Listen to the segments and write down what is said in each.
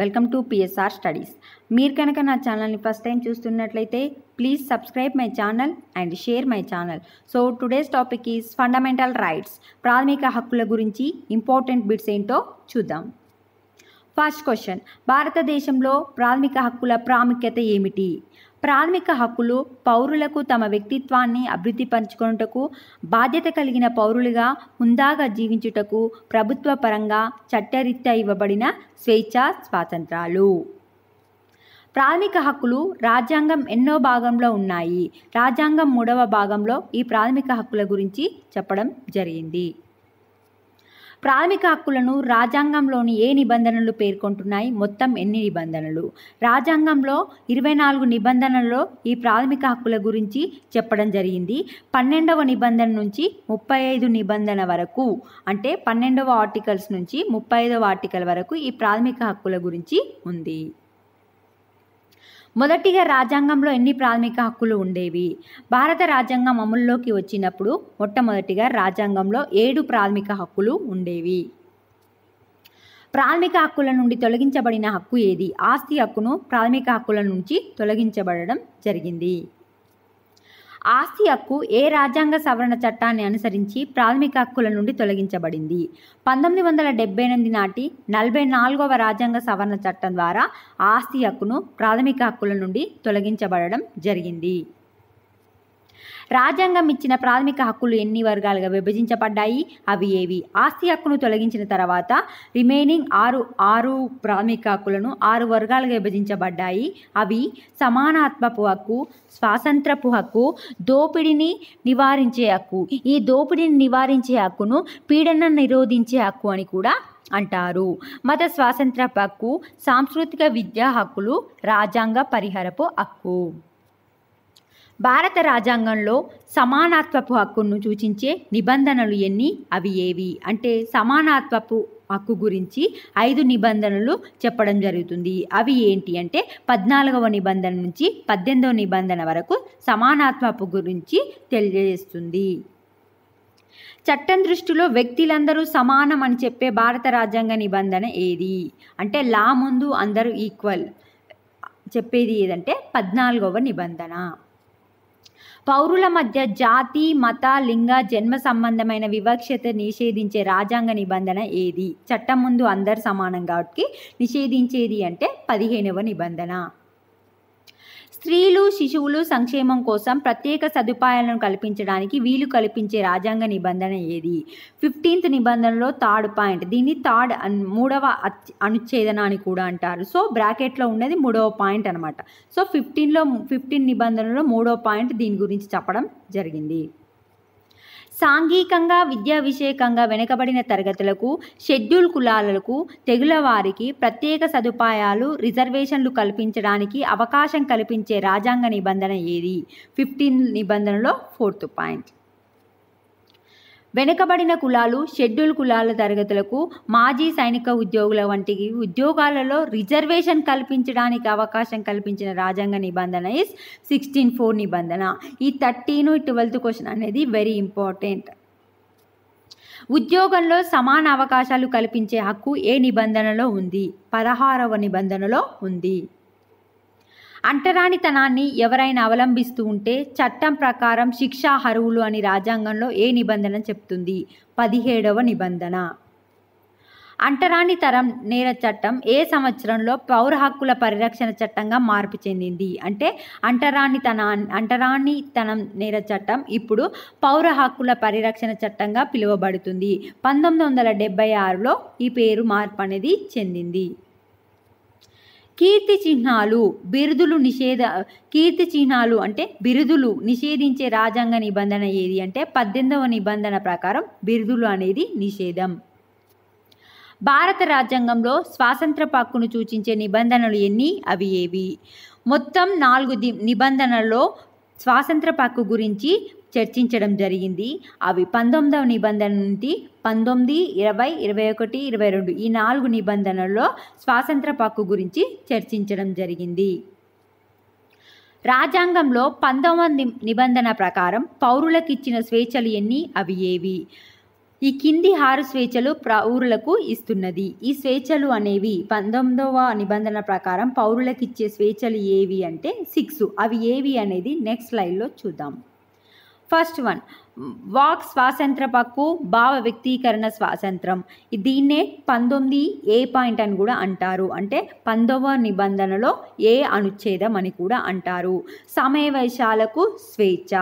Welcome to PSR studies మీరు కనుక నా ఛానల్ని ఫస్ట్ టైం చూస్తున్నట్లయితే please subscribe my channel and share my channel so today's topic is fundamental rights ప్రాథమిక హక్కుల గురించి ఇంపార్టెంట్ బిట్స్ ఏంటో చూద్దాం ఫస్ట్ క్వశ్చన్ భారతదేశంలో ప్రాథమిక హక్కుల ప్రాముఖ్యత ఏమిటి ప్రాథమిక హక్కులు పౌరులకు తమ వ్యక్తిత్వాన్ని అభివృద్ధి పరచుకున్నటకు బాధ్యత కలిగిన పౌరులుగా హుందాగా జీవించుటకు ప్రభుత్వ పరంగా చట్టరీత్యా ఇవ్వబడిన స్వేచ్ఛ స్వాతంత్రాలు ప్రాథమిక హక్కులు రాజ్యాంగం ఎన్నో భాగంలో ఉన్నాయి రాజ్యాంగం మూడవ భాగంలో ఈ ప్రాథమిక హక్కుల గురించి చెప్పడం జరిగింది ప్రాథమిక హక్కులను రాజ్యాంగంలోని ఏ నిబంధనలు పేర్కొంటున్నాయి మొత్తం ఎన్ని నిబంధనలు రాజ్యాంగంలో ఇరవై నాలుగు నిబంధనలలో ఈ ప్రాథమిక హక్కుల గురించి చెప్పడం జరిగింది పన్నెండవ నిబంధన నుంచి ముప్పై ఐదు నిబంధన వరకు అంటే పన్నెండవ ఆర్టికల్స్ నుంచి ముప్పై ఐదవ ఆర్టికల్ వరకు ఈ ప్రాథమిక హక్కుల గురించి ఉంది మొదటిగా రాజ్యాంగంలో ఎన్ని ప్రాథమిక హక్కులు ఉండేవి భారత రాజ్యాంగం అమల్లోకి వచ్చినప్పుడు మొట్టమొదటిగా రాజ్యాంగంలో ఏడు ప్రాథమిక హక్కులు ఉండేవి ప్రాథమిక హక్కుల నుండి తొలగించబడిన హక్కు ఏది ఆస్తి హక్కును ప్రాథమిక హక్కుల నుంచి తొలగించబడడం జరిగింది ఆస్తి హక్కు ఏ రాజ్యాంగ సవరణ చట్టాన్ని అనుసరించి ప్రాథమిక హక్కుల నుండి తొలగించబడింది పంతొమ్మిది వందల డెబ్బై ఎనిమిది నాటి నలభై నాలుగవ రాజ్యాంగ సవరణ చట్టం ద్వారా ఆస్తి హక్కును ప్రాథమిక హక్కుల నుండి తొలగించబడడం జరిగింది రాజ్యాంగం ఇచ్చిన ప్రాథమిక హక్కులు ఎన్ని వర్గాలుగా విభజించబడ్డాయి అవి ఏవి ఆస్తి హక్కును తొలగించిన తర్వాత రిమైనింగ్ ఆరు ఆరు ప్రాథమిక హక్కులను ఆరు వర్గాలుగా విభజించబడ్డాయి అవి సమానాత్మపు హక్కు స్వాతంత్రపు హక్కు దోపిడీని నివారించే హక్కు ఈ దోపిడీని నివారించే హక్కును పీడన నిరోధించే హక్కు అని కూడా అంటారు మత స్వాతంత్ర హక్కు సాంస్కృతిక విద్యా హక్కులు రాజ్యాంగ పరిహారపు హక్కు భారత రాజ్యాంగంలో సమానత్వపు హక్కును సూచించే నిబంధనలు ఎన్ని అవి ఏవి అంటే సమానత్వపు హక్కు గురించి ఐదు నిబంధనలు చెప్పడం జరుగుతుంది అవి ఏంటి అంటే పద్నాలుగవ నిబంధన నుంచి పద్దెనిమిదవ నిబంధన వరకు సమానత్వపు గురించి తెలియజేస్తుంది చట్టం దృష్టిలో వ్యక్తులందరూ సమానం అని చెప్పే భారత రాజ్యాంగ నిబంధన ఏది అంటే లా ముందు అందరూ ఈక్వల్ చెప్పేది ఏదంటే పద్నాలుగవ నిబంధన పౌరుల మధ్య జాతి మత లింగ జన్మ సంబంధమైన వివక్షత నిషేధించే రాజ్యాంగ నిబంధన ఏది చట్టం ముందు అందరు సమానం కాబట్టి నిషేధించేది అంటే పదిహేనవ నిబంధన స్త్రీలు శిశువులు సంక్షేమం కోసం ప్రత్యేక సదుపాయాలను కల్పించడానికి వీలు కల్పించే రాజ్యాంగ నిబంధన ఏది ఫిఫ్టీన్త్ నిబంధనలో థర్డ్ పాయింట్ దీన్ని థర్డ్ మూడవ అనుచ్ఛేదన అని కూడా అంటారు సో బ్రాకెట్లో ఉన్నది మూడవ పాయింట్ అనమాట సో ఫిఫ్టీన్లో ఫిఫ్టీన్ నిబంధనలో మూడవ పాయింట్ దీని గురించి చెప్పడం జరిగింది సాంఘికంగా విద్యాభిషేకంగా వెనుకబడిన తరగతులకు షెడ్యూల్ కులాలకు తెగుల వారికి ప్రత్యేక సదుపాయాలు రిజర్వేషన్లు కల్పించడానికి అవకాశం కల్పించే రాజ్యాంగ నిబంధన ఏది ఫిఫ్టీన్ నిబంధనలో ఫోర్త్ పాయింట్ వెనుకబడిన కులాలు షెడ్యూల్ కులాల తరగతులకు మాజీ సైనిక ఉద్యోగుల వంటి ఉద్యోగాలలో రిజర్వేషన్ కల్పించడానికి అవకాశం కల్పించిన రాజ్యాంగ నిబంధన ఇస్ సిక్స్టీన్ ఫోర్ నిబంధన ఈ థర్టీన్ ట్వెల్త్ క్వశ్చన్ అనేది వెరీ ఇంపార్టెంట్ ఉద్యోగంలో సమాన అవకాశాలు కల్పించే హక్కు ఏ నిబంధనలో ఉంది పదహారవ నిబంధనలో ఉంది అంటరానితనాన్ని ఎవరైనా అవలంబిస్తూ ఉంటే చట్టం ప్రకారం శిక్షా హరువులు అని రాజ్యాంగంలో ఏ నిబంధన చెప్తుంది పదిహేడవ నిబంధన అంటరానితరం నేర చట్టం ఏ సంవత్సరంలో పౌర హక్కుల పరిరక్షణ చట్టంగా మార్పు చెందింది అంటే అంటరానితన అంటరానితనం నేర చట్టం ఇప్పుడు పౌర హక్కుల పరిరక్షణ చట్టంగా పిలువబడుతుంది పంతొమ్మిది వందల డెబ్బై ఆరులో ఈ పేరు మార్పు అనేది చెందింది కీర్తి చిహ్నాలు బిరుదులు నిషేధ కీర్తి చిహ్నాలు అంటే బిరుదులు నిషేధించే రాజ్యాంగ నిబంధన ఏది అంటే పద్దెనిమిదవ నిబంధన ప్రకారం బిరుదులు అనేది నిషేధం భారత రాజ్యాంగంలో స్వాతంత్ర పక్కును సూచించే నిబంధనలు ఎన్ని అవి ఏవి మొత్తం నాలుగు నిబంధనల్లో స్వాతంత్ర పక్కు గురించి చర్చించడం జరిగింది అవి పంతొమ్మిదవ నిబంధన నుండి పంతొమ్మిది ఇరవై ఇరవై ఒకటి ఇరవై రెండు ఈ నాలుగు నిబంధనల్లో స్వాతంత్ర హక్కు గురించి చర్చించడం జరిగింది రాజ్యాంగంలో పంతొమ్మిది నిబంధన ప్రకారం పౌరులకు ఇచ్చిన స్వేచ్ఛలు ఎన్ని అవి ఏవి ఈ కింది ఆరు స్వేచ్ఛలు పౌరులకు ఇస్తున్నది ఈ స్వేచ్ఛలు అనేవి పంతొమ్మిదవ నిబంధన ప్రకారం పౌరులకు ఇచ్చే స్వేచ్ఛలు ఏవి అంటే సిక్స్ అవి ఏవి అనేది నెక్స్ట్ లైన్లో చూద్దాం ఫస్ట్ వన్ వాక్ స్వాతంత్ర హక్కు భావ వ్యక్తీకరణ స్వాతంత్రం దీన్నే పంతొమ్మిది ఏ పాయింట్ అని కూడా అంటారు అంటే పంతొమ్మ నిబంధనలో ఏ అనుచ్ఛేదం అని కూడా అంటారు సమయవైశాలకు స్వేచ్ఛ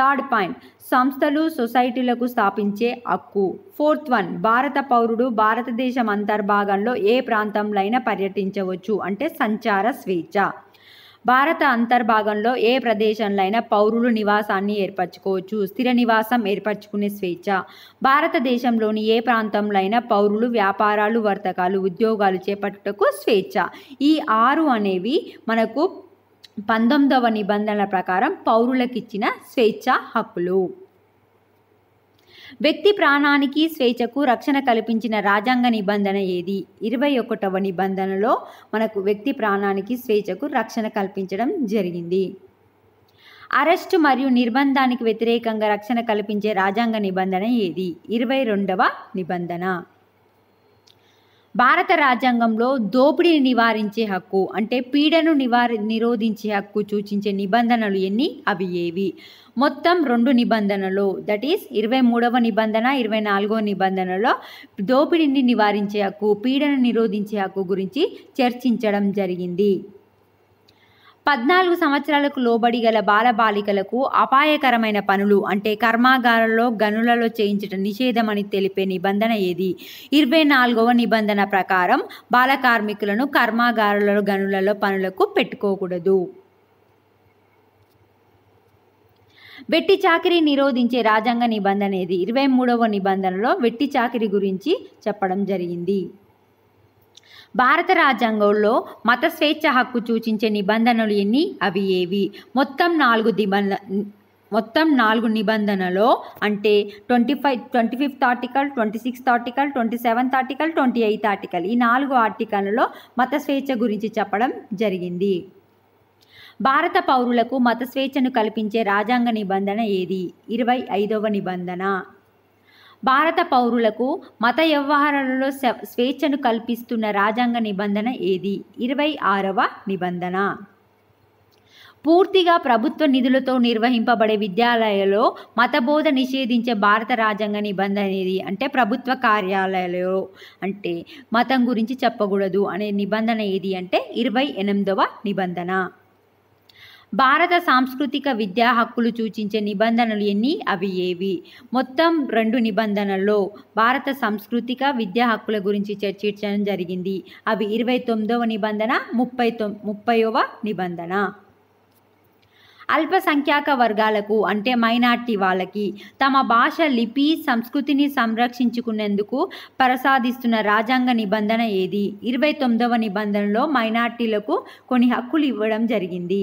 థర్డ్ పాయింట్ సంస్థలు సొసైటీలకు స్థాపించే హక్కు ఫోర్త్ వన్ భారత పౌరుడు భారతదేశం అంతర్భాగంలో ఏ ప్రాంతంలో అయినా పర్యటించవచ్చు అంటే సంచార స్వేచ్ఛ భారత అంతర్భాగంలో ఏ ప్రదేశంలో అయినా పౌరులు నివాసాన్ని ఏర్పరచుకోవచ్చు స్థిర నివాసం ఏర్పరచుకునే స్వేచ్ఛ భారతదేశంలోని ఏ ప్రాంతంలో అయినా పౌరులు వ్యాపారాలు వర్తకాలు ఉద్యోగాలు చేపట్టుటకు స్వేచ్ఛ ఈ ఆరు అనేవి మనకు పంతొమ్మిదవ నిబంధనల ప్రకారం పౌరులకు ఇచ్చిన స్వేచ్ఛ హక్కులు వ్యక్తి ప్రాణానికి స్వేచ్ఛకు రక్షణ కల్పించిన రాజ్యాంగ నిబంధన ఏది ఇరవై ఒకటవ నిబంధనలో మనకు వ్యక్తి ప్రాణానికి స్వేచ్ఛకు రక్షణ కల్పించడం జరిగింది అరెస్టు మరియు నిర్బంధానికి వ్యతిరేకంగా రక్షణ కల్పించే రాజ్యాంగ నిబంధన ఏది ఇరవై రెండవ నిబంధన భారత రాజ్యాంగంలో దోపిడీని నివారించే హక్కు అంటే పీడను నివార నిరోధించే హక్కు సూచించే నిబంధనలు ఎన్ని అవి ఏవి మొత్తం రెండు నిబంధనలు దట్ ఈస్ ఇరవై మూడవ నిబంధన ఇరవై నాలుగవ నిబంధనలో దోపిడీని నివారించే హక్కు పీడను నిరోధించే హక్కు గురించి చర్చించడం జరిగింది పద్నాలుగు సంవత్సరాలకు లోబడి గల బాలబాలికలకు అపాయకరమైన పనులు అంటే కర్మాగారంలో గనులలో చేయించట నిషేధం అని తెలిపే నిబంధన ఏది ఇరవై నాలుగవ నిబంధన ప్రకారం బాల కార్మికులను కర్మాగారాలలో గనులలో పనులకు పెట్టుకోకూడదు వెట్టి చాకరీ నిరోధించే రాజ్యాంగ నిబంధన ఇది ఇరవై మూడవ నిబంధనలో వెట్టి చాకరీ గురించి చెప్పడం జరిగింది భారత రాజ్యాంగంలో మత స్వేచ్ఛ హక్కు సూచించే నిబంధనలు ఎన్ని అవి ఏవి మొత్తం నాలుగు నిబంధ మొత్తం నాలుగు నిబంధనలో అంటే twenty five twenty fifth article twenty sixth article twenty seventh article twenty eighth article ఈ నాలుగు ఆర్టికల్లో మత స్వేచ్ఛ గురించి చెప్పడం జరిగింది భారత పౌరులకు మత స్వేచ్ఛను కల్పించే రాజ్యాంగ నిబంధన ఏది ఇరవై ఐదవ నిబంధన భారత పౌరులకు మత వ్యవహారాలలో స్వేచ్ఛను కల్పిస్తున్న రాజ్యాంగ నిబంధన ఏది ఇరవై ఆరవ నిబంధన పూర్తిగా ప్రభుత్వ నిధులతో నిర్వహింపబడే విద్యాలయాల్లో మతబోధ నిషేధించే భారత రాజ్యాంగ నిబంధన ఏది అంటే ప్రభుత్వ కార్యాలయాలలో అంటే మతం గురించి చెప్పకూడదు అనే నిబంధన ఏది అంటే ఇరవై ఎనిమిదవ నిబంధన భారత సాంస్కృతిక విద్యా హక్కులు సూచించే నిబంధనలు ఎన్ని అవి ఏవి మొత్తం రెండు నిబంధనల్లో భారత సాంస్కృతిక విద్యా హక్కుల గురించి చర్చించడం జరిగింది అవి ఇరవై తొమ్మిదవ నిబంధన ముప్పై తొమ్ ముప్పైవ నిబంధన అల్పసంఖ్యాక వర్గాలకు అంటే మైనార్టీ వాళ్ళకి తమ భాష లిపి సంస్కృతిని సంరక్షించుకునేందుకు ప్రసాదిస్తున్న రాజ్యాంగ నిబంధన ఏది ఇరవై తొమ్మిదవ నిబంధనలో మైనార్టీలకు కొన్ని హక్కులు ఇవ్వడం జరిగింది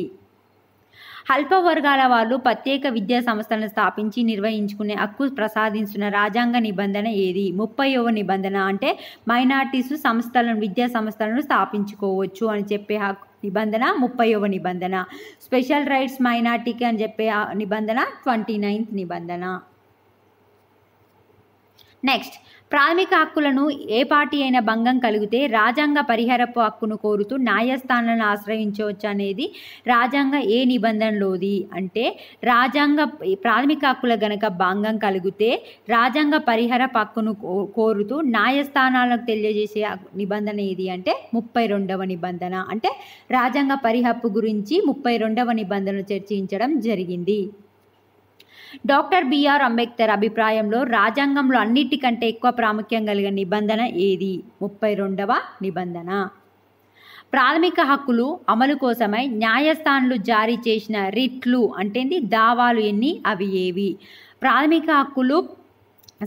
వర్గాల వాళ్ళు ప్రత్యేక విద్యా సంస్థలను స్థాపించి నిర్వహించుకునే హక్కు ప్రసాదిస్తున్న రాజ్యాంగ నిబంధన ఏది ముప్పైవ నిబంధన అంటే మైనార్టీస్ సంస్థలను విద్యా సంస్థలను స్థాపించుకోవచ్చు అని చెప్పే హక్కు నిబంధన ముప్పైవ నిబంధన స్పెషల్ రైట్స్ మైనార్టీకి అని చెప్పే నిబంధన ట్వంటీ నైన్త్ నిబంధన నెక్స్ట్ ప్రాథమిక హక్కులను ఏ పార్టీ అయినా భంగం కలిగితే రాజ్యాంగ పరిహారపు హక్కును కోరుతూ న్యాయస్థానాలను ఆశ్రయించవచ్చు అనేది రాజ్యాంగ ఏ నిబంధనలోది అంటే రాజ్యాంగ ప్రాథమిక హక్కుల గనక భంగం కలిగితే రాజ్యాంగ పరిహార హక్కును కోరుతూ న్యాయస్థానాలకు తెలియజేసే నిబంధన ఏది అంటే ముప్పై రెండవ నిబంధన అంటే రాజ్యాంగ పరిహక్కు గురించి ముప్పై రెండవ నిబంధనను చర్చించడం జరిగింది డాక్టర్ బిఆర్ అంబేద్కర్ అభిప్రాయంలో రాజ్యాంగంలో అన్నిటికంటే ఎక్కువ ప్రాముఖ్యం కలిగిన నిబంధన ఏది ముప్పై రెండవ నిబంధన ప్రాథమిక హక్కులు అమలు కోసమై న్యాయస్థానాలు జారీ చేసిన రిట్లు అంటే దావాలు ఎన్ని అవి ఏవి ప్రాథమిక హక్కులు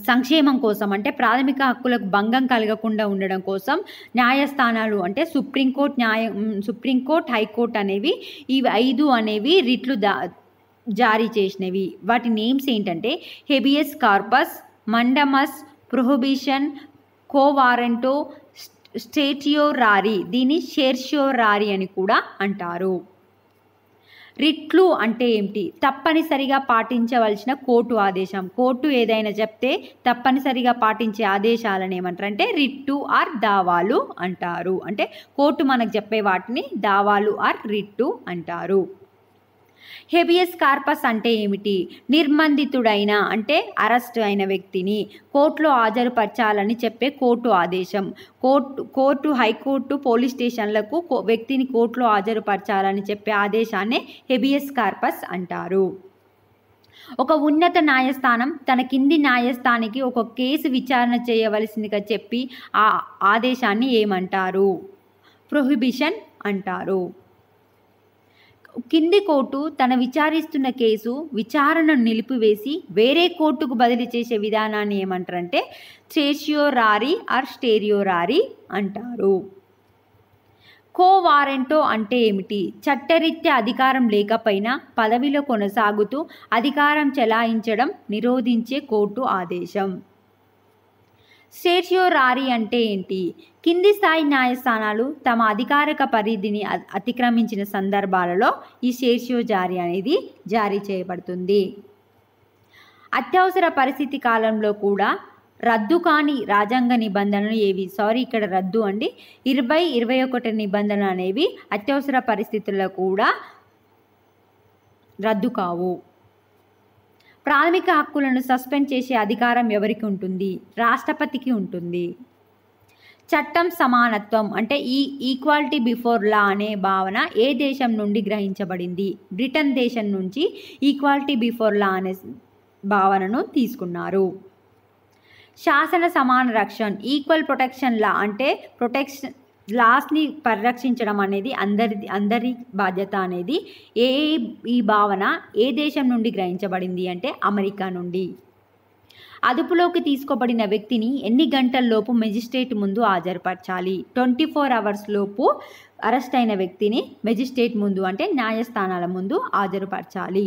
సంక్షేమం కోసం అంటే ప్రాథమిక హక్కులకు భంగం కలగకుండా ఉండడం కోసం న్యాయస్థానాలు అంటే సుప్రీంకోర్టు న్యాయ సుప్రీంకోర్టు హైకోర్టు అనేవి ఈ ఐదు అనేవి రిట్లు దా జారీ చేసినవి వాటి నేమ్స్ ఏంటంటే habeas corpus mandamus prohibition quo warranto certiorari దీన్ని షేర్షియో రారీ అని కూడా అంటారు రిట్లు అంటే ఏమిటి తప్పనిసరిగా పాటించవలసిన కోర్టు ఆదేశం కోర్టు ఏదైనా చెప్తే తప్పనిసరిగా పాటించే ఆదేశాలను ఏమంటారు అంటే రిట్టు ఆర్ దావాలు అంటారు అంటే కోర్టు మనకు చెప్పే వాటిని దావాలు ఆర్ రిట్టు అంటారు హెబియస్ కార్పస్ అంటే ఏమిటి నిర్బంధితుడైన అంటే అరెస్ట్ అయిన వ్యక్తిని కోర్టులో హాజరుపరచాలని చెప్పే కోర్టు ఆదేశం కోర్టు కోర్టు హైకోర్టు పోలీస్ స్టేషన్లకు వ్యక్తిని కోర్టులో హాజరుపరచాలని చెప్పే ఆదేశాన్ని హెబియస్ కార్పస్ అంటారు ఒక ఉన్నత న్యాయస్థానం తన కింది న్యాయస్థానికి ఒక కేసు విచారణ చేయవలసిందిగా చెప్పి ఆ ఆదేశాన్ని ఏమంటారు ప్రొహిబిషన్ అంటారు కింది కోర్టు తన విచారిస్తున్న కేసు విచారణను నిలిపివేసి వేరే కోర్టుకు బదిలీ చేసే విధానాన్ని ఏమంటారంటే రారీ ఆర్ స్టేరియో రారీ అంటారు కో వారెంటో అంటే ఏమిటి చట్టరీత్యా అధికారం లేకపోయినా పదవిలో కొనసాగుతూ అధికారం చెలాయించడం నిరోధించే కోర్టు ఆదేశం రారీ అంటే ఏంటి కింది స్థాయి న్యాయస్థానాలు తమ అధికారిక పరిధిని అతిక్రమించిన సందర్భాలలో ఈ షేర్షియో జారీ అనేది జారీ చేయబడుతుంది అత్యవసర పరిస్థితి కాలంలో కూడా రద్దు కాని రాజ్యాంగ నిబంధనలు ఏవి సారీ ఇక్కడ రద్దు అండి ఇరవై ఇరవై ఒకటి నిబంధనలు అనేవి అత్యవసర పరిస్థితుల్లో కూడా రద్దు కావు ప్రాథమిక హక్కులను సస్పెండ్ చేసే అధికారం ఎవరికి ఉంటుంది రాష్ట్రపతికి ఉంటుంది చట్టం సమానత్వం అంటే ఈ ఈక్వాలిటీ బిఫోర్ లా అనే భావన ఏ దేశం నుండి గ్రహించబడింది బ్రిటన్ దేశం నుంచి ఈక్వాలిటీ బిఫోర్ లా అనే భావనను తీసుకున్నారు శాసన సమాన రక్షణ ఈక్వల్ ప్రొటెక్షన్ లా అంటే ప్రొటెక్షన్ లాస్ని పరిరక్షించడం అనేది అందరి అందరి బాధ్యత అనేది ఏ ఈ భావన ఏ దేశం నుండి గ్రహించబడింది అంటే అమెరికా నుండి అదుపులోకి తీసుకోబడిన వ్యక్తిని ఎన్ని గంటల్లోపు మెజిస్ట్రేట్ ముందు హాజరుపరచాలి ట్వంటీ ఫోర్ అవర్స్ లోపు అరెస్ట్ అయిన వ్యక్తిని మెజిస్ట్రేట్ ముందు అంటే న్యాయస్థానాల ముందు హాజరుపరచాలి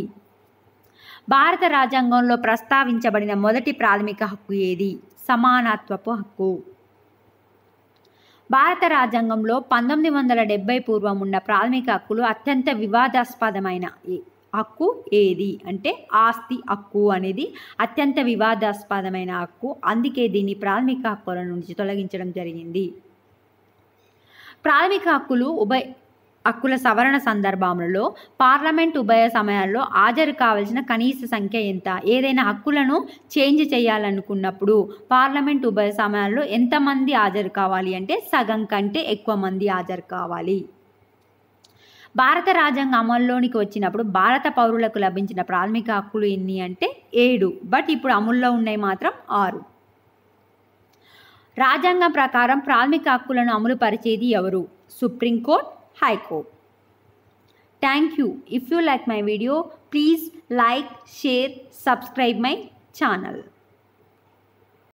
భారత రాజ్యాంగంలో ప్రస్తావించబడిన మొదటి ప్రాథమిక హక్కు ఏది సమానత్వపు హక్కు భారత రాజ్యాంగంలో పంతొమ్మిది వందల డెబ్బై పూర్వం ఉన్న ప్రాథమిక హక్కులు అత్యంత వివాదాస్పదమైన హక్కు ఏది అంటే ఆస్తి హక్కు అనేది అత్యంత వివాదాస్పదమైన హక్కు అందుకే దీన్ని ప్రాథమిక హక్కుల నుంచి తొలగించడం జరిగింది ప్రాథమిక హక్కులు ఉభయ హక్కుల సవరణ సందర్భంలో పార్లమెంట్ ఉభయ సమయాల్లో హాజరు కావలసిన కనీస సంఖ్య ఎంత ఏదైనా హక్కులను చేంజ్ చేయాలనుకున్నప్పుడు పార్లమెంట్ ఉభయ సమయాల్లో ఎంతమంది హాజరు కావాలి అంటే సగం కంటే ఎక్కువ మంది హాజరు కావాలి భారత రాజ్యాంగ అమల్లోనికి వచ్చినప్పుడు భారత పౌరులకు లభించిన ప్రాథమిక హక్కులు ఎన్ని అంటే ఏడు బట్ ఇప్పుడు అమల్లో ఉన్నాయి మాత్రం ఆరు రాజ్యాంగం ప్రకారం ప్రాథమిక హక్కులను అమలు పరిచేది ఎవరు Supreme Court Haiko. Thank you. If you like my video, please like, share, subscribe my channel.